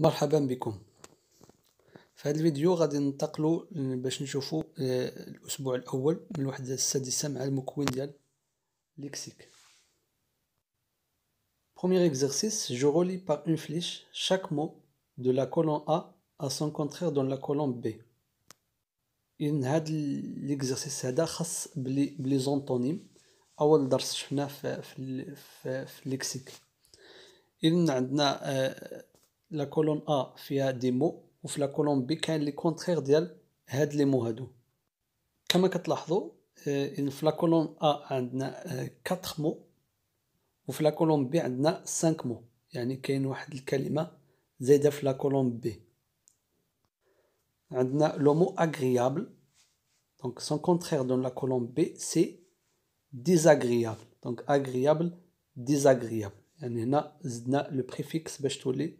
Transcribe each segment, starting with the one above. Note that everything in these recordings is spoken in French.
مرحبا بكم في هذا الفيديو غادي ننتقلوا باش نشوفوا آه، الاسبوع الاول من الوحده السادسه مع المكون ديال ليكسيك Premier exercice, je relis par une flèche chaque mot de la colonne A à son contraire dans la colonne B. إذن هاد الإكزرسيس هذا خاص بلي بلي زونطونيم أول درس شفناه في في في الليكسيك ان عندنا آه، لا كولون ا فيها دي مو وفي لا كولون بي كاين لي كونترير ديال هاد لي مو هادو كما كتلاحظوا في لا كولون ا عندنا 4 مو وفي لا كولون بي عندنا 5 مو يعني كاين واحد الكلمه زايده في لا كولون بي عندنا لو مو اغريابل دونك سون كونترير دون لا كولون بي سي ديزاغريابل دونك اغريابل ديزاغريابل يعني هنا زدنا لو بريفيكس باش تولي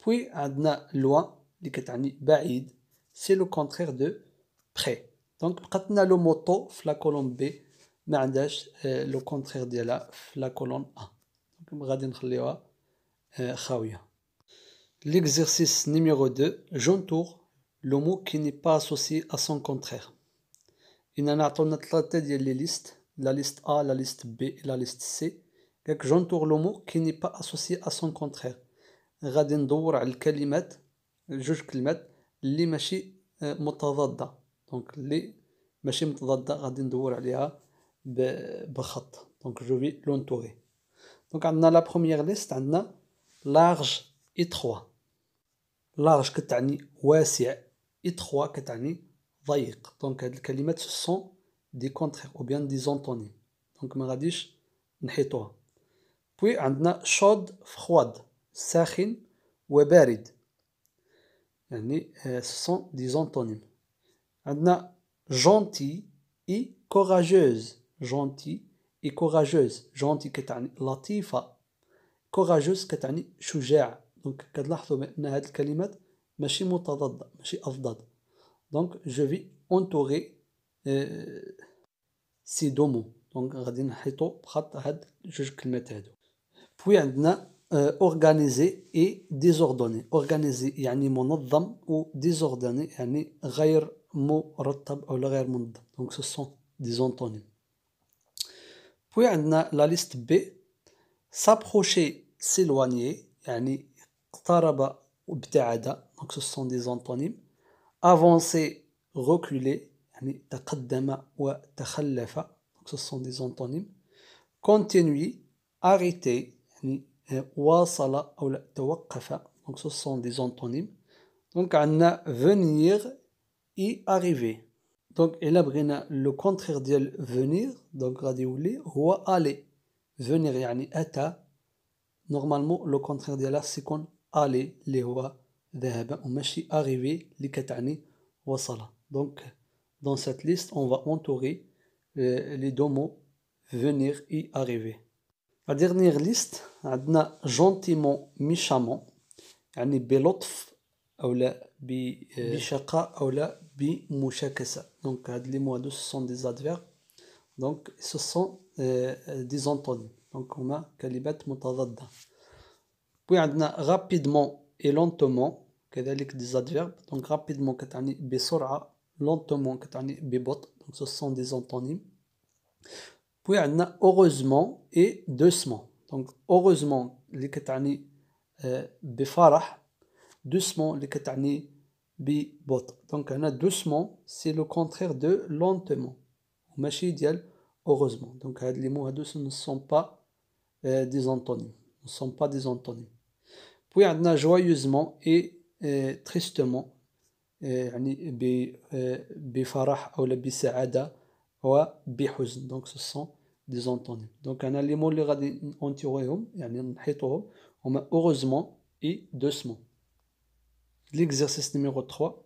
Puis, adna loin, ba'id, c'est le contraire de près. Donc, a le mot la colonne B, ma'adash, euh, le contraire de la, la colonne A. Donc, غادي نخليوها خاويه. L'exercice numéro 2, j'entoure le mot qui n'est pas associé à son contraire. Il en a les listes, la liste A, la liste B et la liste C. J'entoure le mot qui n'est pas associé à son contraire. On va nous les Donc, les mots donc on va l'entourer Donc, a la première liste, on a large et étroit, large qui signifie étroit qui signifie Donc, les mots sont des contraires ou bien des opposés. Donc, on va Puis, on a chaud froid. ساخن وبارد يعني سون دي زونتونيم عندنا جونتي اي كوراجوز جونتي اي كوراجوز جونتي كتعني لطيفه كوراجوز كتعني شجاع دونك كتلاحظوا بان هاد الكلمات ماشي متضاد ماشي افضاد دونك جو في اونتوري سي دومو دونك غادي نحيطو بخط هاد جوج كلمات هادو بوي عندنا Euh, organisé et désordonné. Organisé, يعني monodam, ou désordonné, يعني غير مرتب أو غير منظم. Donc ce sont des antonymes. Puis on a la liste B. S'approcher, s'éloigner, يعني اقترب Donc ce sont des antonymes. Avancer, reculer, تقدم Donc ce sont des antonymes. Continuer, arrêter, wasala ou kafa Donc ce sont des antonymes. Donc à venir et arriver. Donc il a le contraire d'elle venir, donc غادي يولي هو aller. Venir يعني ata. Normalement le contraire la سيكون aller اللي هو ذهب وماشي arriver اللي كتعني وصل. Donc dans cette liste on va entourer euh, les deux mots venir et arriver. La dernière liste, عندنا gentiment méchamment يعني بلطف أو لا بشقاء أو لا donc هاد لي deux, ce sont des adverbes donc ce sont des antonymes donc on a « كلمات متضادة puis عندنا rapidement et lentement كذلك des adverbes donc rapidement كتعني بسرعة lentement كتعني ببطء donc ce sont des antonymes puis on a heureusement et doucement. Donc heureusement katani, كتعني بفرح doucement اللي katani ببطء. Donc on a doucement c'est le contraire de lentement. ماشي idéal, heureusement. Donc les mots ce ne sont pas euh, des antonymes. Ne sont pas des antonymes. Puis on a joyeusement et euh, tristement يعني بفرح أو donc ce sont des entendus. Donc un aliment les غادي يعني نحيطوهم هما heureusement et doucement. L'exercice numéro 3,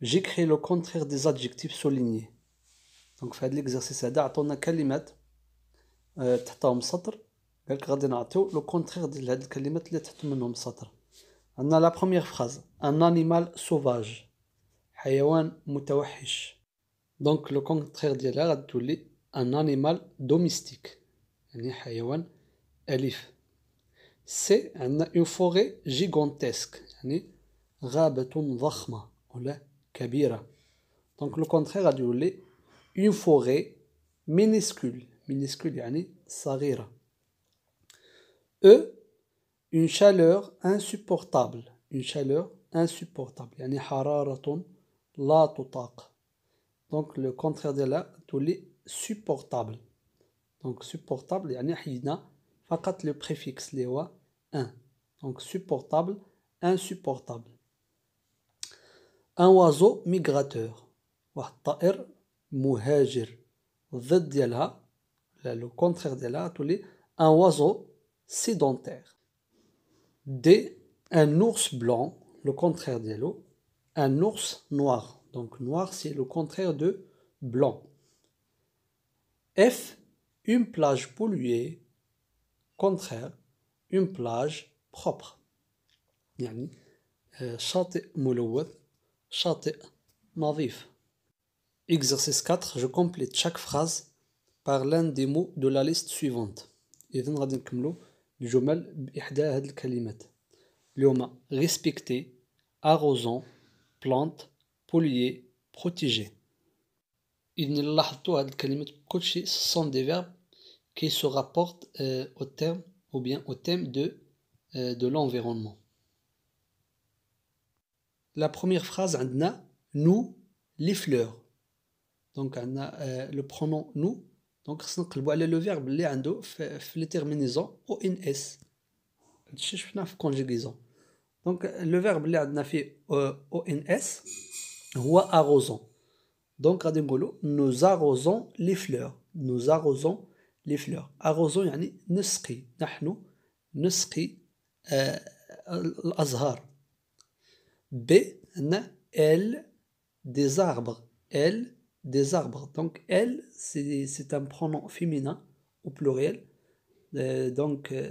j'écris le contraire des adjectifs soulignés. Donc في l'exercice هذا عطونا كلمات تحتهم سطر قالك غادي نعطيو لو كونترير ديال هاد الكلمات اللي تحت منهم سطر عندنا لا بروميير فراز ان انيمال سوفاج donc le contraire de l'aradouli, un animal domestique يعني حيوان C une forêt gigantesque يعني Donc le contraire de يولي une forêt minuscule minuscule يعني sarira. E une chaleur insupportable une chaleur insupportable يعني حرارة لا تطاق donc le contraire de la les supportable. Donc supportable il y a le préfixe اللي هو un. Donc supportable, insupportable. Un oiseau migrateur. واحد muhajir مهاجر. Le la le contraire tout un oiseau sédentaire. D un ours blanc, le contraire de là un ours noir. Donc noir, c'est le contraire de blanc. F, une plage polluée, contraire, une plage propre. Yani, شاطئ ملوث شاطئ نظيف Exercice 4, je complète chaque phrase par l'un des mots de la liste suivante. Et إذن غادي نكملو الجمل بإحدى هاد الكلمات L'homme respecter, arrosant, plante, polluer, protéger. Il ce sont des verbes qui se rapportent euh, au terme ou bien au thème de, euh, de l'environnement. La première phrase, a nous les fleurs. Donc on euh, le pronom nous. Donc le verbe اللي les terminaisons ons. conjugaison. Donc le verbe les a fait o roi arrosant. Donc, Radengolo, nous arrosons les fleurs. Nous arrosons les fleurs. Arrosons, يعني نسقي. نحن B, L, des arbres. L, des arbres. Donc, elle, c'est un pronom féminin au pluriel. Euh, donc, euh,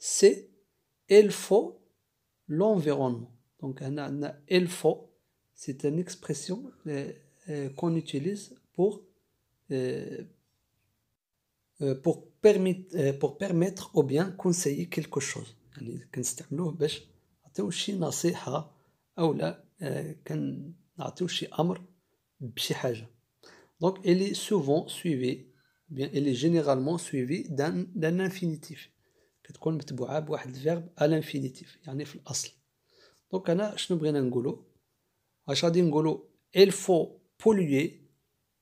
c'est il faut l'environnement. Donc, il faut, c'est une expression euh, euh, qu'on utilise pour, euh, pour, permettre, ou bien conseiller quelque chose. Donc, elle est souvent suivie, bien, elle est généralement suivie d'un infinitif. كتكون متبوعه بواحد الفيرب ا لانفينيتيف يعني في الاصل دونك هنا شنو بغينا نقولو واش غادي نقولو il faut polluer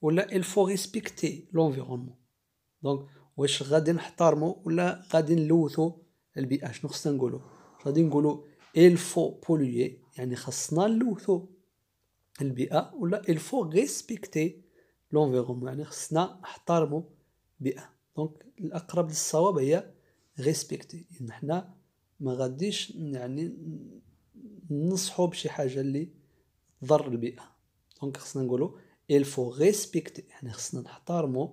ولا il faut respecter l'environnement دونك واش غادي نحترمو ولا غادي نلوثو البيئه شنو خصنا نقولو غادي نقولو il faut polluer يعني خصنا نلوثو البيئه ولا il faut respecter l'environnement يعني خصنا نحترمو البيئه دونك الاقرب للصواب هي ريسبكتي يعني حنا ما غاديش يعني ننصحوا بشي حاجه اللي تضر البيئه دونك خصنا نقولوا il faut respecter يعني خصنا نحترموا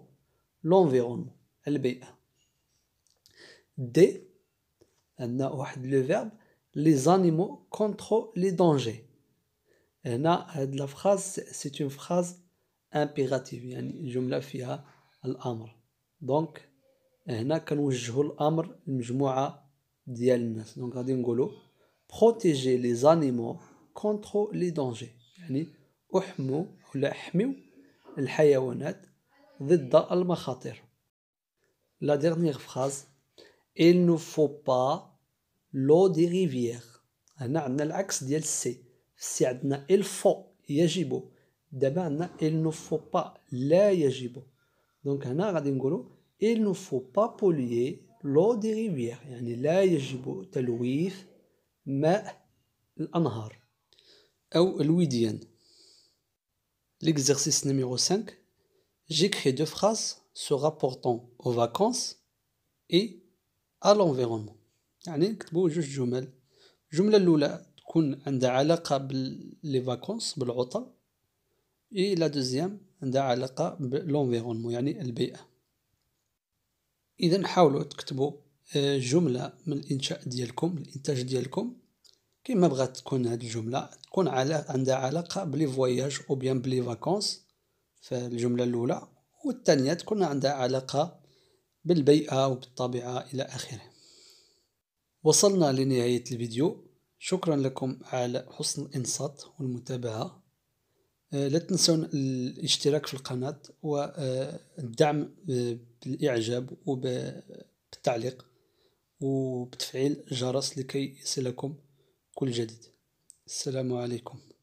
لونفيرونمون البيئه دي عندنا واحد لو فيرب لي زانيمو كونترو لي دونجي هنا هاد لا فراز سي اون فراز امبيراتيف يعني جمله فيها الامر دونك هنا كنوجهوا الامر لمجموعه ديال الناس دونك غادي نقولوا بروتيجي لي زانيمو كونتر لي دونجي يعني احموا ولا احميو الحيوانات ضد المخاطر لا ديرنيغ فراز il ne faut pas l'eau des rivières هنا عندنا العكس ديال سي سي عندنا il faut يجب دابا عندنا il ne faut pas لا يجب دونك هنا غادي نقولوا il ne faut pas polluer l'eau des rivières يعني لا يجب تلويث ماء الأنهار أو الوديان L'exercice numéro 5 J'écris deux phrases se rapportant aux vacances et à l'environnement يعني نكتبوا جوج جمل الجملة الأولى تكون عندها علاقة باللي فاكونس بالعطل اي لا دوزيام عندها علاقة بالونفيرونمون يعني البيئة اذا حاولوا تكتبوا آه، جمله من الانشاء ديالكم الانتاج ديالكم كيما بغات تكون هاد الجمله تكون على عندها علاقه بلي فواياج او بيان بلي فاكونس في الجمله الاولى والثانيه تكون عندها علاقه بالبيئه وبالطبيعه الى اخره وصلنا لنهايه الفيديو شكرا لكم على حسن الانصات والمتابعه آه، لا تنسون الاشتراك في القناة والدعم آه، آه، بالإعجاب وبالتعليق وبتفعيل الجرس لكي يصلكم كل جديد السلام عليكم